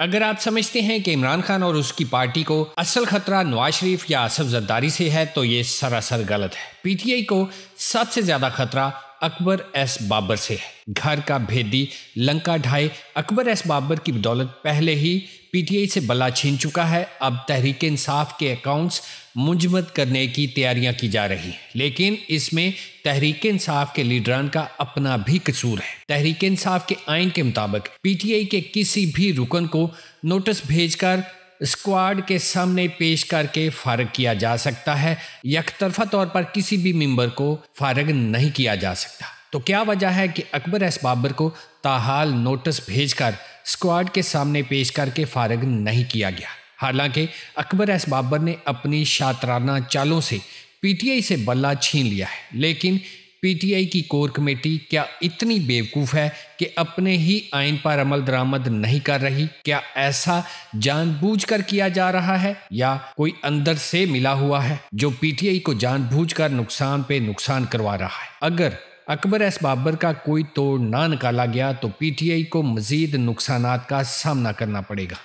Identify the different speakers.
Speaker 1: अगर आप समझते हैं कि इमरान खान और उसकी पार्टी को असल खतरा नवाज शरीफ या असफ जरदारी से है तो ये सरासर गलत है पीटीआई को सबसे ज्यादा खतरा अकबर एस बाबर से है घर का भेदी लंका ढाई अकबर एस बाबर की बदौलत पहले ही पीटीआई से बला छीन चुका है अब तहरीक इंसाफ के अकाउंट्स मुंजमद करने की तैयारियां की जा रही हैं लेकिन इसमें तहरीक इंसाफ के लीडरान का अपना भी कसूर है तहरीक इंसाफ के आइन के मुताबिक पीटीआई के किसी भी रुकन को नोटिस भेजकर स्क्वाड के सामने पेश करके फारग किया जा सकता है यकतरफा तौर पर किसी भी मेंबर को फारग नहीं किया जा सकता तो क्या वजह है कि अकबर एस बाबर को ताहाल नोटिस भेजकर स्क्वाड के सामने पेश करके फारग नहीं किया गया हालांकि अकबर एस बाबर ने अपनी शातराना चालों से पीटीआई से बल्ला छीन लिया है लेकिन पीटीआई की कोर कमेटी क्या इतनी बेवकूफ़ है कि अपने ही आइन पर अमल दरामद नहीं कर रही क्या ऐसा जानबूझकर किया जा रहा है या कोई अंदर से मिला हुआ है जो पीटीआई को जानबूझकर नुकसान पे नुकसान करवा रहा है अगर अकबर एस बाबर का कोई तोड़ ना निकाला गया तो पीटीआई को मजीद नुकसान का सामना करना पड़ेगा